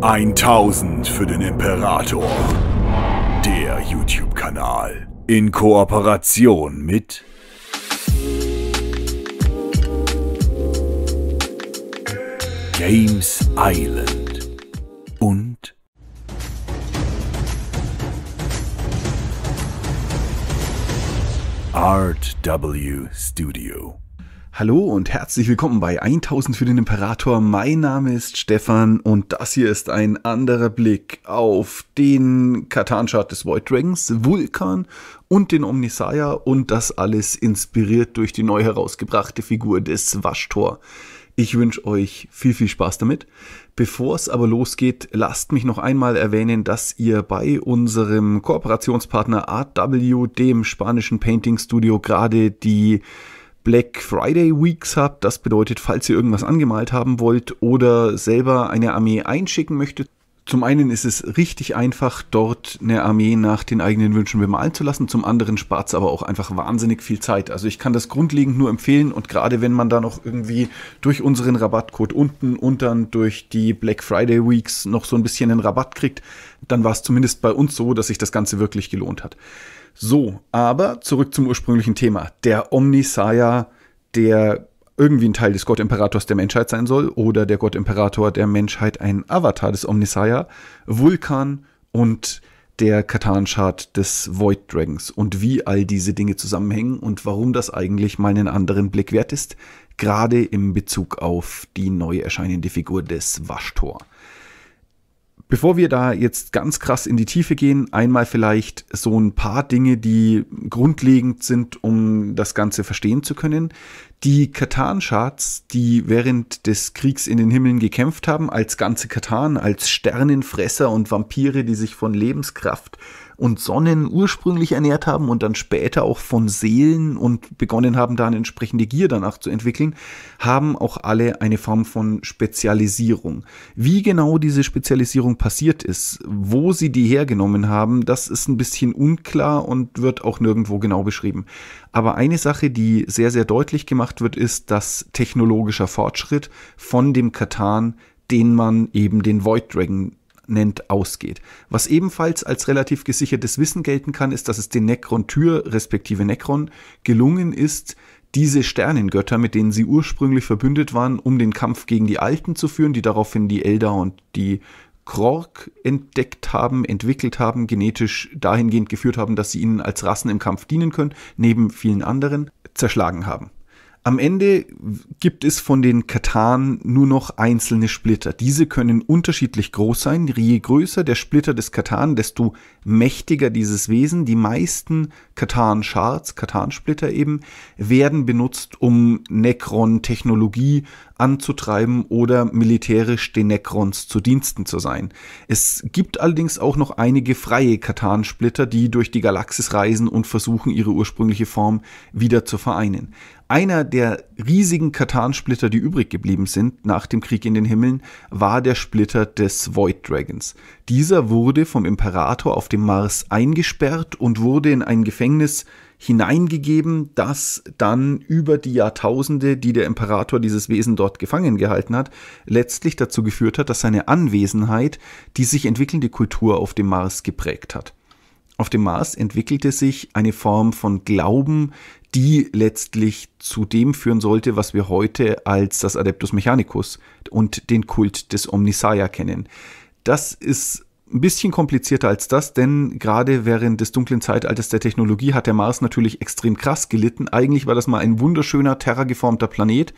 1000 für den Imperator. Der YouTube-Kanal. In Kooperation mit... Games Island und Art W Studio. Hallo und herzlich willkommen bei 1000 für den Imperator. Mein Name ist Stefan und das hier ist ein anderer Blick auf den Katan-Chart des Void Dragons, Vulkan und den Omnisaya und das alles inspiriert durch die neu herausgebrachte Figur des Waschtor. Ich wünsche euch viel, viel Spaß damit. Bevor es aber losgeht, lasst mich noch einmal erwähnen, dass ihr bei unserem Kooperationspartner AW, dem spanischen Painting Studio, gerade die Black Friday Weeks habt. Das bedeutet, falls ihr irgendwas angemalt haben wollt oder selber eine Armee einschicken möchtet, zum einen ist es richtig einfach, dort eine Armee nach den eigenen Wünschen bemalen zu lassen. Zum anderen spart es aber auch einfach wahnsinnig viel Zeit. Also ich kann das grundlegend nur empfehlen und gerade wenn man da noch irgendwie durch unseren Rabattcode unten und dann durch die Black Friday Weeks noch so ein bisschen einen Rabatt kriegt, dann war es zumindest bei uns so, dass sich das Ganze wirklich gelohnt hat. So, aber zurück zum ursprünglichen Thema. Der Omnisaya, der irgendwie ein Teil des Gottimperators der Menschheit sein soll, oder der Gottimperator der Menschheit ein Avatar des Omnisaya, Vulkan und der katan des Void Dragons und wie all diese Dinge zusammenhängen und warum das eigentlich mal einen anderen Blick wert ist, gerade in Bezug auf die neu erscheinende Figur des Waschtor. Bevor wir da jetzt ganz krass in die Tiefe gehen, einmal vielleicht so ein paar Dinge, die grundlegend sind, um das Ganze verstehen zu können die Katan-Charts, die während des Kriegs in den Himmeln gekämpft haben, als ganze Katan, als Sternenfresser und Vampire, die sich von Lebenskraft und Sonnen ursprünglich ernährt haben und dann später auch von Seelen und begonnen haben, da eine entsprechende Gier danach zu entwickeln, haben auch alle eine Form von Spezialisierung. Wie genau diese Spezialisierung passiert ist, wo sie die hergenommen haben, das ist ein bisschen unklar und wird auch nirgendwo genau beschrieben. Aber eine Sache, die sehr, sehr deutlich gemacht gemacht wird, ist, dass technologischer Fortschritt von dem Katan, den man eben den Void Dragon nennt, ausgeht. Was ebenfalls als relativ gesichertes Wissen gelten kann, ist, dass es den Necron Tür respektive Necron gelungen ist, diese Sternengötter, mit denen sie ursprünglich verbündet waren, um den Kampf gegen die Alten zu führen, die daraufhin die Elder und die Krork entdeckt haben, entwickelt haben, genetisch dahingehend geführt haben, dass sie ihnen als Rassen im Kampf dienen können, neben vielen anderen, zerschlagen haben. Am Ende gibt es von den Katan nur noch einzelne Splitter. Diese können unterschiedlich groß sein. Je größer der Splitter des Katan, desto mächtiger dieses Wesen. Die meisten Katan-Shards, Katan-Splitter eben, werden benutzt, um Necron-Technologie anzutreiben oder militärisch den Necrons zu Diensten zu sein. Es gibt allerdings auch noch einige freie Katan-Splitter, die durch die Galaxis reisen und versuchen, ihre ursprüngliche Form wieder zu vereinen. Einer der riesigen Katan-Splitter, die übrig geblieben sind nach dem Krieg in den Himmeln, war der Splitter des Void Dragons. Dieser wurde vom Imperator auf dem Mars eingesperrt und wurde in ein Gefängnis hineingegeben, das dann über die Jahrtausende, die der Imperator dieses Wesen dort gefangen gehalten hat, letztlich dazu geführt hat, dass seine Anwesenheit die sich entwickelnde Kultur auf dem Mars geprägt hat. Auf dem Mars entwickelte sich eine Form von Glauben, die letztlich zu dem führen sollte, was wir heute als das Adeptus Mechanicus und den Kult des Omnisaya kennen. Das ist ein bisschen komplizierter als das, denn gerade während des dunklen Zeitalters der Technologie hat der Mars natürlich extrem krass gelitten. Eigentlich war das mal ein wunderschöner, terrageformter Planet,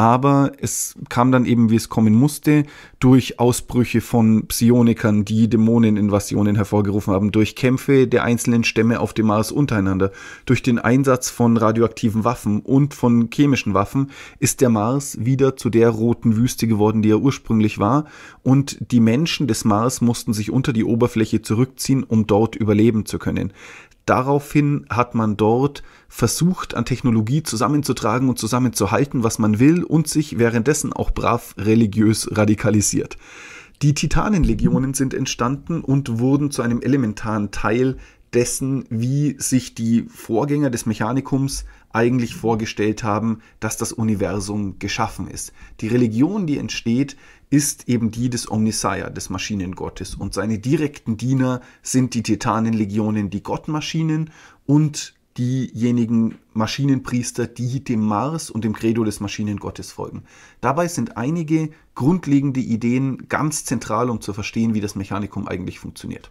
aber es kam dann eben, wie es kommen musste, durch Ausbrüche von Psionikern, die Dämoneninvasionen hervorgerufen haben, durch Kämpfe der einzelnen Stämme auf dem Mars untereinander, durch den Einsatz von radioaktiven Waffen und von chemischen Waffen ist der Mars wieder zu der roten Wüste geworden, die er ursprünglich war, und die Menschen des Mars mussten sich unter die Oberfläche zurückziehen, um dort überleben zu können. Daraufhin hat man dort versucht, an Technologie zusammenzutragen und zusammenzuhalten, was man will und sich währenddessen auch brav religiös radikalisiert. Die Titanenlegionen sind entstanden und wurden zu einem elementaren Teil dessen, wie sich die Vorgänger des Mechanikums eigentlich vorgestellt haben, dass das Universum geschaffen ist. Die Religion, die entsteht, ist eben die des Omnisaya, des Maschinengottes. Und seine direkten Diener sind die Titanenlegionen, die Gottmaschinen und diejenigen Maschinenpriester, die dem Mars und dem Credo des Maschinengottes folgen. Dabei sind einige grundlegende Ideen ganz zentral, um zu verstehen, wie das Mechanikum eigentlich funktioniert.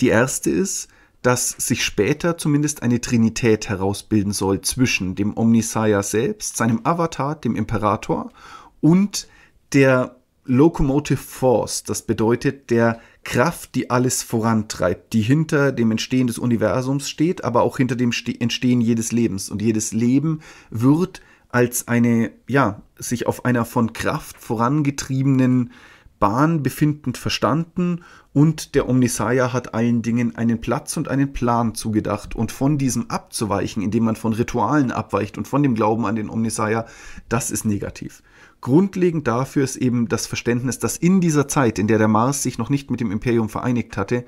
Die erste ist, dass sich später zumindest eine Trinität herausbilden soll zwischen dem Omnisaya selbst, seinem Avatar, dem Imperator und der Locomotive Force, das bedeutet der Kraft, die alles vorantreibt, die hinter dem Entstehen des Universums steht, aber auch hinter dem Entstehen jedes Lebens. Und jedes Leben wird als eine, ja, sich auf einer von Kraft vorangetriebenen Bahn befindend verstanden und der Omnisaya hat allen Dingen einen Platz und einen Plan zugedacht. Und von diesem abzuweichen, indem man von Ritualen abweicht und von dem Glauben an den Omnisaya, das ist negativ. Grundlegend dafür ist eben das Verständnis, dass in dieser Zeit, in der der Mars sich noch nicht mit dem Imperium vereinigt hatte,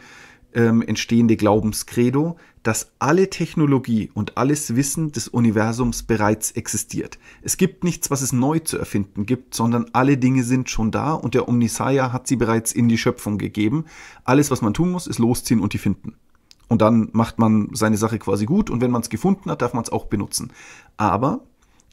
ähm, entstehende Glaubenskredo dass alle Technologie und alles Wissen des Universums bereits existiert. Es gibt nichts, was es neu zu erfinden gibt, sondern alle Dinge sind schon da und der Omnisaya hat sie bereits in die Schöpfung gegeben. Alles, was man tun muss, ist losziehen und die finden. Und dann macht man seine Sache quasi gut und wenn man es gefunden hat, darf man es auch benutzen. Aber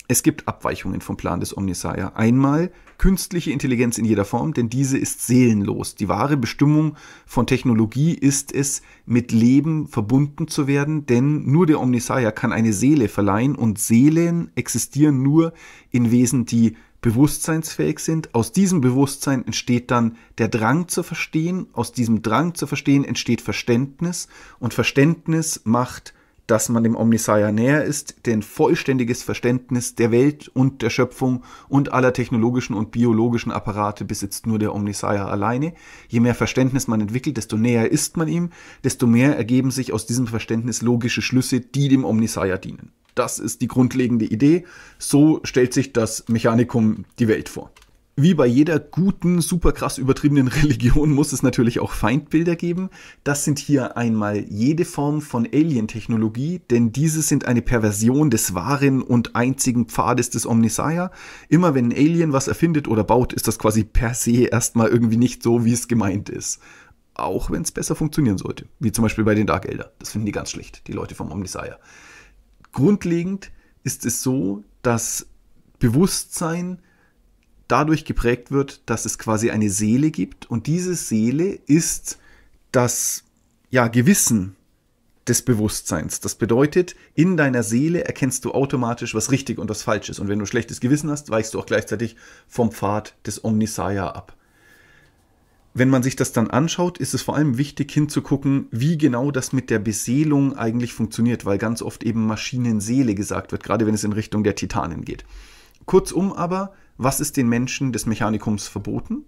es gibt Abweichungen vom Plan des Omnisaya. Einmal künstliche Intelligenz in jeder Form, denn diese ist seelenlos. Die wahre Bestimmung von Technologie ist es, mit Leben verbunden zu werden, denn nur der Omnisaya kann eine Seele verleihen und Seelen existieren nur in Wesen, die bewusstseinsfähig sind. Aus diesem Bewusstsein entsteht dann der Drang zu verstehen, aus diesem Drang zu verstehen entsteht Verständnis und Verständnis macht dass man dem Omnisaya näher ist, der vollständiges Verständnis der Welt und der Schöpfung und aller technologischen und biologischen Apparate besitzt nur der Omnisaya alleine. Je mehr Verständnis man entwickelt, desto näher ist man ihm, desto mehr ergeben sich aus diesem Verständnis logische Schlüsse, die dem Omnisaya dienen. Das ist die grundlegende Idee. So stellt sich das Mechanikum die Welt vor wie bei jeder guten, super krass übertriebenen Religion muss es natürlich auch Feindbilder geben. Das sind hier einmal jede Form von Alien-Technologie, denn diese sind eine Perversion des wahren und einzigen Pfades des Omnisaya. Immer wenn ein Alien was erfindet oder baut, ist das quasi per se erstmal irgendwie nicht so, wie es gemeint ist. Auch wenn es besser funktionieren sollte. Wie zum Beispiel bei den Dark Elder. Das finden die ganz schlecht, die Leute vom Omnisaya. Grundlegend ist es so, dass Bewusstsein dadurch geprägt wird, dass es quasi eine Seele gibt und diese Seele ist das ja, Gewissen des Bewusstseins. Das bedeutet, in deiner Seele erkennst du automatisch, was richtig und was falsch ist. Und wenn du schlechtes Gewissen hast, weichst du auch gleichzeitig vom Pfad des Omnisaya ab. Wenn man sich das dann anschaut, ist es vor allem wichtig hinzugucken, wie genau das mit der Beseelung eigentlich funktioniert, weil ganz oft eben Maschinenseele gesagt wird, gerade wenn es in Richtung der Titanen geht. Kurzum aber, was ist den Menschen des Mechanikums verboten?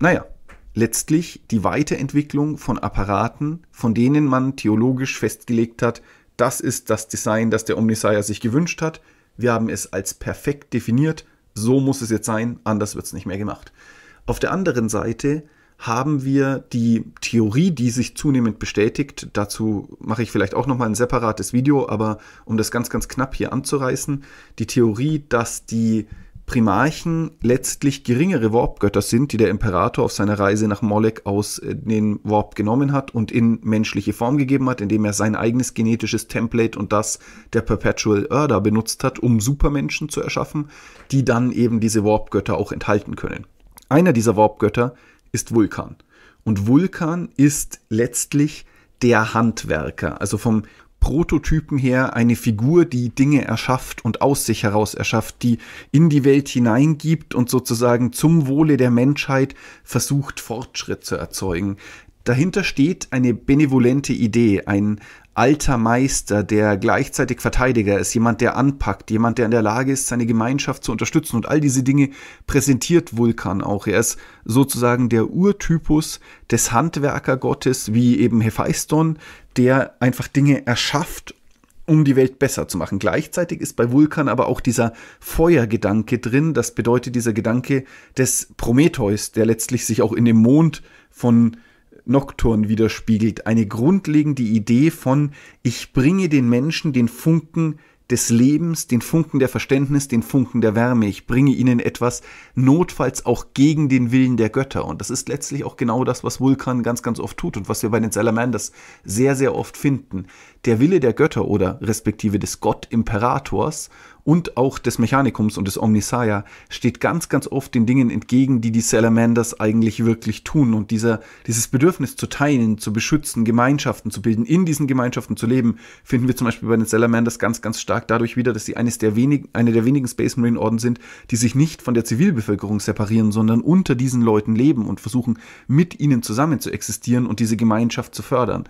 Naja, letztlich die Weiterentwicklung von Apparaten, von denen man theologisch festgelegt hat, das ist das Design, das der Omniscier sich gewünscht hat. Wir haben es als perfekt definiert. So muss es jetzt sein, anders wird es nicht mehr gemacht. Auf der anderen Seite haben wir die Theorie, die sich zunehmend bestätigt. Dazu mache ich vielleicht auch nochmal ein separates Video, aber um das ganz, ganz knapp hier anzureißen, die Theorie, dass die Primarchen letztlich geringere Warpgötter sind, die der Imperator auf seiner Reise nach Molek aus äh, den Warp genommen hat und in menschliche Form gegeben hat, indem er sein eigenes genetisches Template und das der Perpetual Order benutzt hat, um Supermenschen zu erschaffen, die dann eben diese Warpgötter auch enthalten können. Einer dieser Warpgötter ist Vulkan. Und Vulkan ist letztlich der Handwerker. Also vom Prototypen her eine Figur, die Dinge erschafft und aus sich heraus erschafft, die in die Welt hineingibt und sozusagen zum Wohle der Menschheit versucht, Fortschritt zu erzeugen. Dahinter steht eine benevolente Idee, ein, alter Meister, der gleichzeitig Verteidiger ist, jemand, der anpackt, jemand, der in der Lage ist, seine Gemeinschaft zu unterstützen. Und all diese Dinge präsentiert Vulkan auch. Er ist sozusagen der Urtypus des Handwerkergottes, wie eben Hephaiston, der einfach Dinge erschafft um die Welt besser zu machen. Gleichzeitig ist bei Vulkan aber auch dieser Feuergedanke drin. Das bedeutet dieser Gedanke des Prometheus, der letztlich sich auch in dem Mond von Nocturne widerspiegelt, eine grundlegende Idee von, ich bringe den Menschen den Funken des Lebens, den Funken der Verständnis, den Funken der Wärme. Ich bringe ihnen etwas, notfalls auch gegen den Willen der Götter. Und das ist letztlich auch genau das, was Vulkan ganz, ganz oft tut und was wir bei den Salamanders sehr, sehr oft finden. Der Wille der Götter oder respektive des Gott-Imperators und auch des Mechanikums und des Omnisaya steht ganz, ganz oft den Dingen entgegen, die die Salamanders eigentlich wirklich tun. Und dieser, dieses Bedürfnis zu teilen, zu beschützen, Gemeinschaften zu bilden, in diesen Gemeinschaften zu leben, finden wir zum Beispiel bei den Salamanders ganz, ganz stark dadurch wieder, dass sie eines der wenigen, eine der wenigen Space Marine Orden sind, die sich nicht von der Zivilbevölkerung separieren, sondern unter diesen Leuten leben und versuchen, mit ihnen zusammen zu existieren und diese Gemeinschaft zu fördern.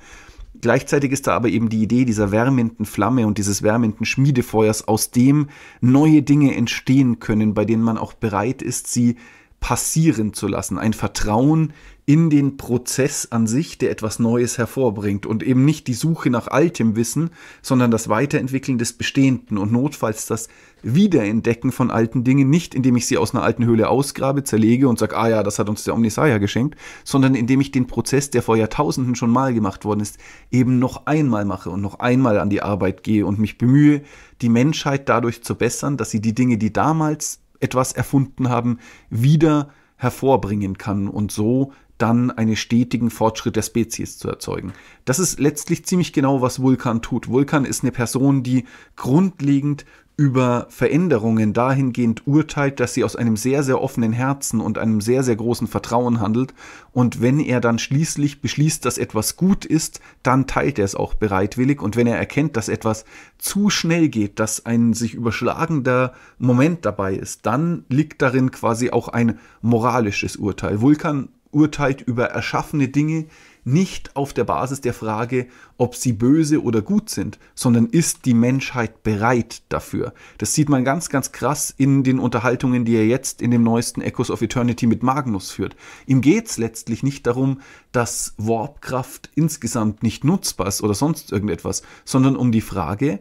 Gleichzeitig ist da aber eben die Idee dieser wärmenden Flamme und dieses wärmenden Schmiedefeuers, aus dem neue Dinge entstehen können, bei denen man auch bereit ist, sie passieren zu lassen. Ein Vertrauen in den Prozess an sich, der etwas Neues hervorbringt und eben nicht die Suche nach altem Wissen, sondern das Weiterentwickeln des Bestehenden und notfalls das Wiederentdecken von alten Dingen, nicht indem ich sie aus einer alten Höhle ausgrabe, zerlege und sage, ah ja, das hat uns der Omnisaya geschenkt, sondern indem ich den Prozess, der vor Jahrtausenden schon mal gemacht worden ist, eben noch einmal mache und noch einmal an die Arbeit gehe und mich bemühe, die Menschheit dadurch zu bessern, dass sie die Dinge, die damals etwas erfunden haben, wieder hervorbringen kann und so dann einen stetigen Fortschritt der Spezies zu erzeugen. Das ist letztlich ziemlich genau, was Vulkan tut. Vulkan ist eine Person, die grundlegend über Veränderungen dahingehend urteilt, dass sie aus einem sehr, sehr offenen Herzen und einem sehr, sehr großen Vertrauen handelt. Und wenn er dann schließlich beschließt, dass etwas gut ist, dann teilt er es auch bereitwillig. Und wenn er erkennt, dass etwas zu schnell geht, dass ein sich überschlagender Moment dabei ist, dann liegt darin quasi auch ein moralisches Urteil. Vulkan urteilt über erschaffene Dinge nicht auf der Basis der Frage, ob sie böse oder gut sind, sondern ist die Menschheit bereit dafür. Das sieht man ganz, ganz krass in den Unterhaltungen, die er jetzt in dem neuesten Echoes of Eternity mit Magnus führt. Ihm geht es letztlich nicht darum, dass Warpkraft insgesamt nicht nutzbar ist oder sonst irgendetwas, sondern um die Frage,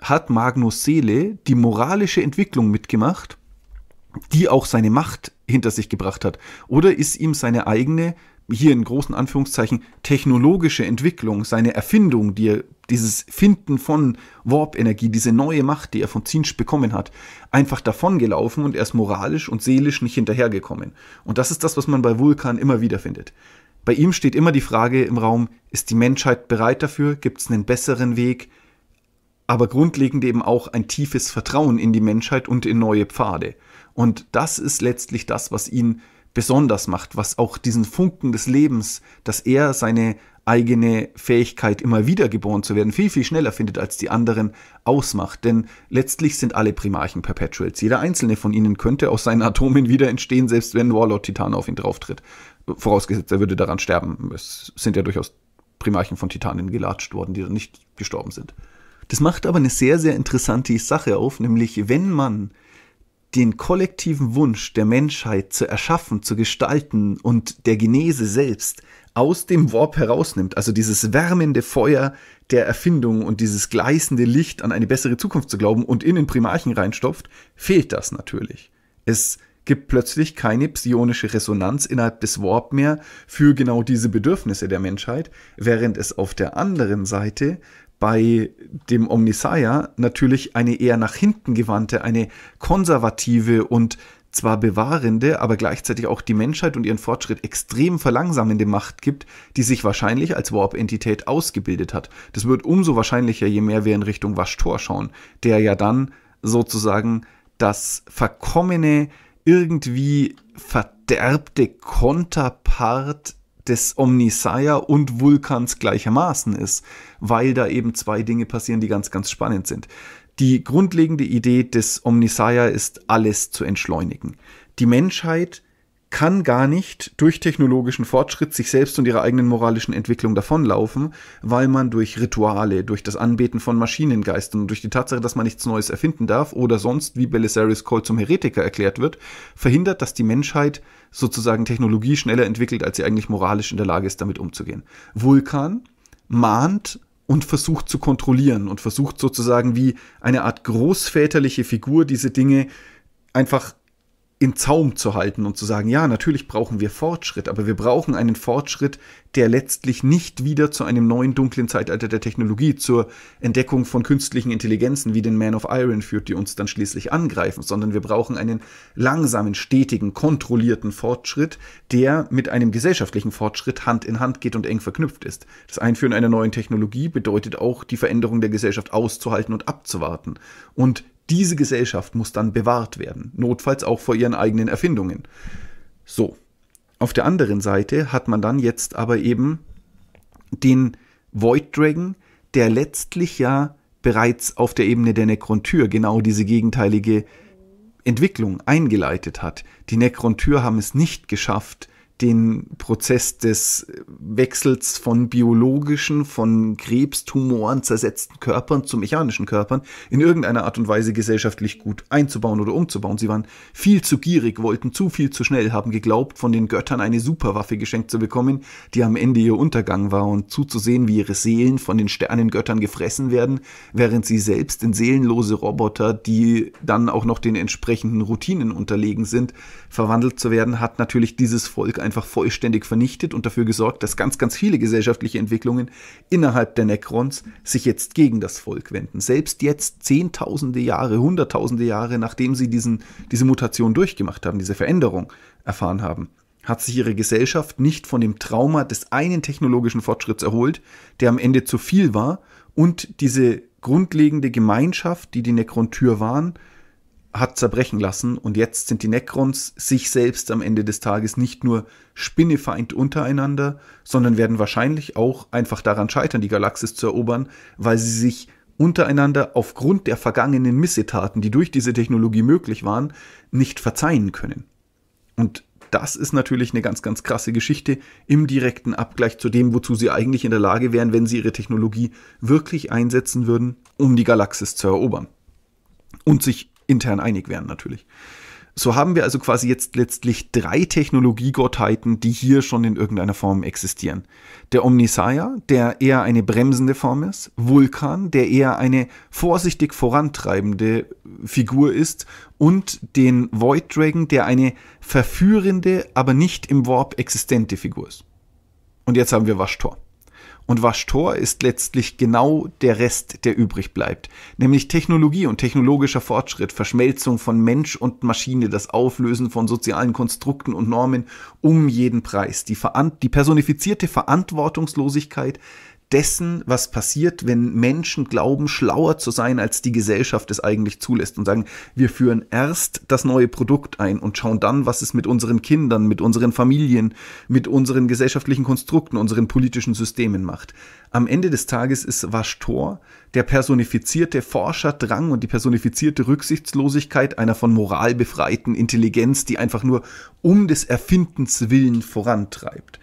hat Magnus Seele die moralische Entwicklung mitgemacht, die auch seine Macht hinter sich gebracht hat? Oder ist ihm seine eigene, hier in großen Anführungszeichen, technologische Entwicklung, seine Erfindung, die er, dieses Finden von Warp-Energie, diese neue Macht, die er von Zinsch bekommen hat, einfach davongelaufen und er ist moralisch und seelisch nicht hinterhergekommen? Und das ist das, was man bei Vulkan immer wieder findet. Bei ihm steht immer die Frage im Raum, ist die Menschheit bereit dafür? Gibt es einen besseren Weg? aber grundlegend eben auch ein tiefes Vertrauen in die Menschheit und in neue Pfade. Und das ist letztlich das, was ihn besonders macht, was auch diesen Funken des Lebens, dass er seine eigene Fähigkeit, immer wieder geboren zu werden, viel, viel schneller findet als die anderen, ausmacht. Denn letztlich sind alle Primarchen Perpetuals. Jeder einzelne von ihnen könnte aus seinen Atomen wieder entstehen, selbst wenn Warlord Titan auf ihn drauftritt. Vorausgesetzt, er würde daran sterben. Es sind ja durchaus Primarchen von Titanen gelatscht worden, die dann nicht gestorben sind. Das macht aber eine sehr, sehr interessante Sache auf, nämlich wenn man den kollektiven Wunsch der Menschheit zu erschaffen, zu gestalten und der Genese selbst aus dem Warp herausnimmt, also dieses wärmende Feuer der Erfindung und dieses gleißende Licht an eine bessere Zukunft zu glauben und in den Primarchen reinstopft, fehlt das natürlich. Es gibt plötzlich keine psionische Resonanz innerhalb des Warp mehr für genau diese Bedürfnisse der Menschheit, während es auf der anderen Seite bei dem Omnisaya natürlich eine eher nach hinten gewandte, eine konservative und zwar bewahrende, aber gleichzeitig auch die Menschheit und ihren Fortschritt extrem verlangsamende Macht gibt, die sich wahrscheinlich als Warp-Entität ausgebildet hat. Das wird umso wahrscheinlicher, je mehr wir in Richtung Waschtor schauen, der ja dann sozusagen das verkommene, irgendwie verderbte Konterpart des Omnisire und Vulkans gleichermaßen ist, weil da eben zwei Dinge passieren, die ganz, ganz spannend sind. Die grundlegende Idee des Omnisaya ist, alles zu entschleunigen. Die Menschheit kann gar nicht durch technologischen Fortschritt sich selbst und ihrer eigenen moralischen Entwicklung davonlaufen, weil man durch Rituale, durch das Anbeten von Maschinengeistern durch die Tatsache, dass man nichts Neues erfinden darf oder sonst, wie Belisarius Cole zum Heretiker erklärt wird, verhindert, dass die Menschheit sozusagen Technologie schneller entwickelt, als sie eigentlich moralisch in der Lage ist, damit umzugehen. Vulkan mahnt und versucht zu kontrollieren und versucht sozusagen wie eine Art großväterliche Figur diese Dinge einfach in Zaum zu halten und zu sagen, ja, natürlich brauchen wir Fortschritt, aber wir brauchen einen Fortschritt, der letztlich nicht wieder zu einem neuen dunklen Zeitalter der Technologie, zur Entdeckung von künstlichen Intelligenzen wie den Man of Iron führt, die uns dann schließlich angreifen, sondern wir brauchen einen langsamen, stetigen, kontrollierten Fortschritt, der mit einem gesellschaftlichen Fortschritt Hand in Hand geht und eng verknüpft ist. Das Einführen einer neuen Technologie bedeutet auch, die Veränderung der Gesellschaft auszuhalten und abzuwarten. Und diese Gesellschaft muss dann bewahrt werden, notfalls auch vor ihren eigenen Erfindungen. So. Auf der anderen Seite hat man dann jetzt aber eben den Void Dragon, der letztlich ja bereits auf der Ebene der Necron-Tür genau diese gegenteilige Entwicklung eingeleitet hat. Die Necron-Tür haben es nicht geschafft, den Prozess des Wechsels von biologischen, von Krebstumoren zersetzten Körpern zu mechanischen Körpern in irgendeiner Art und Weise gesellschaftlich gut einzubauen oder umzubauen. Sie waren viel zu gierig, wollten zu viel zu schnell, haben geglaubt, von den Göttern eine Superwaffe geschenkt zu bekommen, die am Ende ihr Untergang war und zuzusehen, wie ihre Seelen von den Sternengöttern gefressen werden, während sie selbst in seelenlose Roboter, die dann auch noch den entsprechenden Routinen unterlegen sind, verwandelt zu werden, hat natürlich dieses Volk einfach vollständig vernichtet und dafür gesorgt, dass ganz, ganz viele gesellschaftliche Entwicklungen innerhalb der Necrons sich jetzt gegen das Volk wenden. Selbst jetzt zehntausende Jahre, hunderttausende Jahre, nachdem sie diesen, diese Mutation durchgemacht haben, diese Veränderung erfahren haben, hat sich ihre Gesellschaft nicht von dem Trauma des einen technologischen Fortschritts erholt, der am Ende zu viel war und diese grundlegende Gemeinschaft, die die Necron-Tür waren, hat zerbrechen lassen und jetzt sind die Necrons sich selbst am Ende des Tages nicht nur Spinnefeind untereinander, sondern werden wahrscheinlich auch einfach daran scheitern, die Galaxis zu erobern, weil sie sich untereinander aufgrund der vergangenen Missetaten, die durch diese Technologie möglich waren, nicht verzeihen können. Und das ist natürlich eine ganz, ganz krasse Geschichte im direkten Abgleich zu dem, wozu sie eigentlich in der Lage wären, wenn sie ihre Technologie wirklich einsetzen würden, um die Galaxis zu erobern. Und sich intern einig werden natürlich. So haben wir also quasi jetzt letztlich drei Technologiegottheiten, die hier schon in irgendeiner Form existieren. Der Omnisaya, der eher eine bremsende Form ist, Vulkan, der eher eine vorsichtig vorantreibende Figur ist und den Void Dragon, der eine verführende, aber nicht im Warp existente Figur ist. Und jetzt haben wir Waschtor. Und Waschtor ist letztlich genau der Rest, der übrig bleibt. Nämlich Technologie und technologischer Fortschritt, Verschmelzung von Mensch und Maschine, das Auflösen von sozialen Konstrukten und Normen um jeden Preis, die, die personifizierte Verantwortungslosigkeit dessen, was passiert, wenn Menschen glauben, schlauer zu sein, als die Gesellschaft es eigentlich zulässt und sagen, wir führen erst das neue Produkt ein und schauen dann, was es mit unseren Kindern, mit unseren Familien, mit unseren gesellschaftlichen Konstrukten, unseren politischen Systemen macht. Am Ende des Tages ist Vashtor der personifizierte Forscherdrang und die personifizierte Rücksichtslosigkeit einer von Moral befreiten Intelligenz, die einfach nur um des Erfindens willen vorantreibt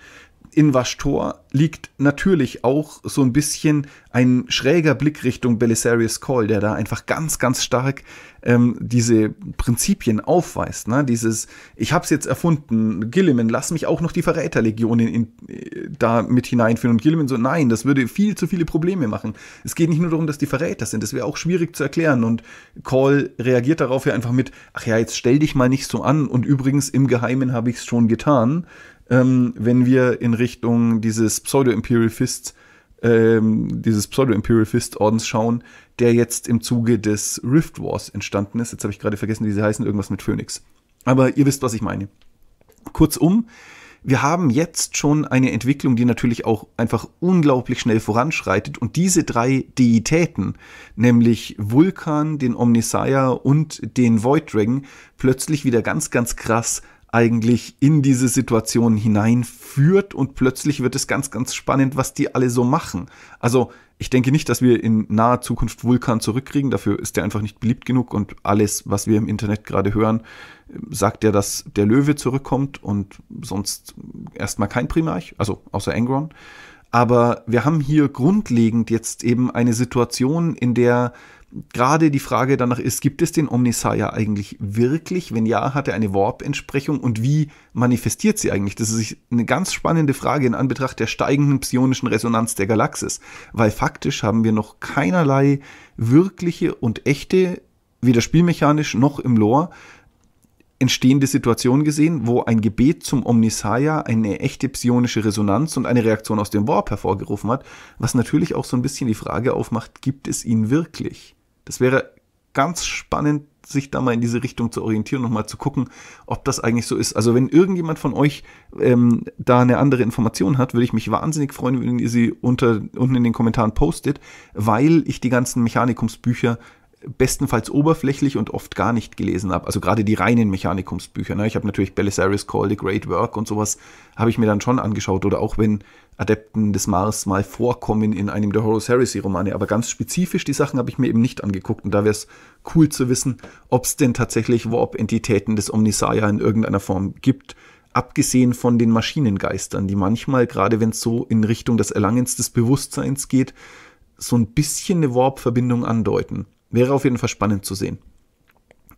in Investor liegt natürlich auch so ein bisschen ein schräger Blick Richtung Belisarius Call, der da einfach ganz, ganz stark ähm, diese Prinzipien aufweist. Ne? Dieses, ich hab's jetzt erfunden, Gilliman, lass mich auch noch die Verräterlegionen in, äh, da mit hineinführen. Und Gilliman so, nein, das würde viel zu viele Probleme machen. Es geht nicht nur darum, dass die Verräter sind, das wäre auch schwierig zu erklären. Und Call reagiert darauf ja einfach mit, ach ja, jetzt stell dich mal nicht so an und übrigens im Geheimen habe ich es schon getan ähm, wenn wir in Richtung dieses Pseudo-Imperial Fist, ähm, dieses Pseudo-Imperial Fist-Ordens schauen, der jetzt im Zuge des Rift Wars entstanden ist. Jetzt habe ich gerade vergessen, wie sie heißen, irgendwas mit Phoenix. Aber ihr wisst, was ich meine. Kurzum, wir haben jetzt schon eine Entwicklung, die natürlich auch einfach unglaublich schnell voranschreitet. Und diese drei Deitäten, nämlich Vulkan, den Omnisire und den Void Dragon, plötzlich wieder ganz, ganz krass eigentlich in diese Situation hineinführt und plötzlich wird es ganz, ganz spannend, was die alle so machen. Also ich denke nicht, dass wir in naher Zukunft Vulkan zurückkriegen, dafür ist der einfach nicht beliebt genug und alles, was wir im Internet gerade hören, sagt ja, dass der Löwe zurückkommt und sonst erstmal kein Primarch, also außer Angron. Aber wir haben hier grundlegend jetzt eben eine Situation, in der gerade die Frage danach ist, gibt es den Omnisaya eigentlich wirklich? Wenn ja, hat er eine Warp-Entsprechung und wie manifestiert sie eigentlich? Das ist eine ganz spannende Frage in Anbetracht der steigenden psionischen Resonanz der Galaxis, weil faktisch haben wir noch keinerlei wirkliche und echte, weder spielmechanisch noch im Lore, entstehende Situation gesehen, wo ein Gebet zum Omnisaya eine echte psionische Resonanz und eine Reaktion aus dem Warp hervorgerufen hat, was natürlich auch so ein bisschen die Frage aufmacht, gibt es ihn wirklich? Das wäre ganz spannend, sich da mal in diese Richtung zu orientieren und mal zu gucken, ob das eigentlich so ist. Also wenn irgendjemand von euch ähm, da eine andere Information hat, würde ich mich wahnsinnig freuen, wenn ihr sie unter, unten in den Kommentaren postet, weil ich die ganzen Mechanikumsbücher bestenfalls oberflächlich und oft gar nicht gelesen habe. Also gerade die reinen Mechanikumsbücher. Ne? Ich habe natürlich Belisarius Call, The Great Work und sowas habe ich mir dann schon angeschaut. Oder auch wenn Adepten des Mars mal vorkommen in einem der Horus Heresy Romane. Aber ganz spezifisch die Sachen habe ich mir eben nicht angeguckt. Und da wäre es cool zu wissen, ob es denn tatsächlich Warp-Entitäten des Omnisaya in irgendeiner Form gibt abgesehen von den Maschinengeistern, die manchmal, gerade wenn es so in Richtung des Erlangens des Bewusstseins geht, so ein bisschen eine Warp-Verbindung andeuten. Wäre auf jeden Fall spannend zu sehen.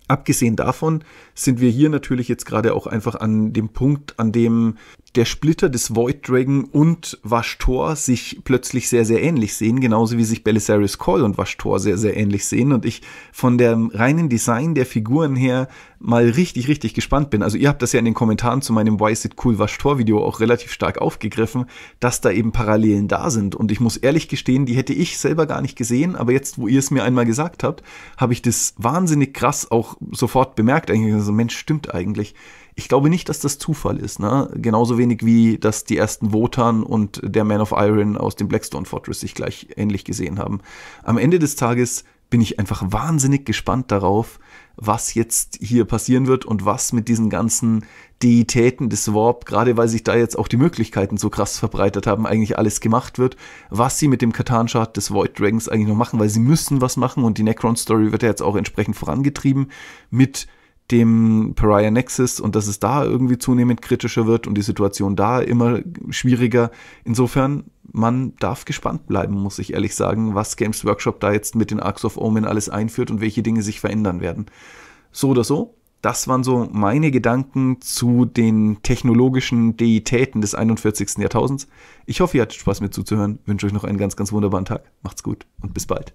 Abgesehen davon sind wir hier natürlich jetzt gerade auch einfach an dem Punkt, an dem der Splitter des Void Dragon und Vashtor sich plötzlich sehr, sehr ähnlich sehen, genauso wie sich Belisarius Call und Vashtor sehr, sehr ähnlich sehen und ich von dem reinen Design der Figuren her mal richtig, richtig gespannt bin. Also ihr habt das ja in den Kommentaren zu meinem Why is it cool Vashtor Video auch relativ stark aufgegriffen, dass da eben Parallelen da sind und ich muss ehrlich gestehen, die hätte ich selber gar nicht gesehen, aber jetzt, wo ihr es mir einmal gesagt habt, habe ich das wahnsinnig krass auch sofort bemerkt, eigentlich so, Mensch, stimmt eigentlich. Ich glaube nicht, dass das Zufall ist, ne? Genauso wenig wie, dass die ersten Wotan und der Man of Iron aus dem Blackstone Fortress sich gleich ähnlich gesehen haben. Am Ende des Tages bin ich einfach wahnsinnig gespannt darauf, was jetzt hier passieren wird und was mit diesen ganzen Deitäten des Warp, gerade weil sich da jetzt auch die Möglichkeiten so krass verbreitet haben, eigentlich alles gemacht wird, was sie mit dem Katan-Chart des Void Dragons eigentlich noch machen, weil sie müssen was machen und die Necron-Story wird ja jetzt auch entsprechend vorangetrieben mit dem Pariah Nexus und dass es da irgendwie zunehmend kritischer wird und die Situation da immer schwieriger. Insofern, man darf gespannt bleiben, muss ich ehrlich sagen, was Games Workshop da jetzt mit den Arcs of Omen alles einführt und welche Dinge sich verändern werden. So oder so, das waren so meine Gedanken zu den technologischen Deitäten des 41. Jahrtausends. Ich hoffe, ihr hattet Spaß mir zuzuhören, wünsche euch noch einen ganz, ganz wunderbaren Tag, macht's gut und bis bald.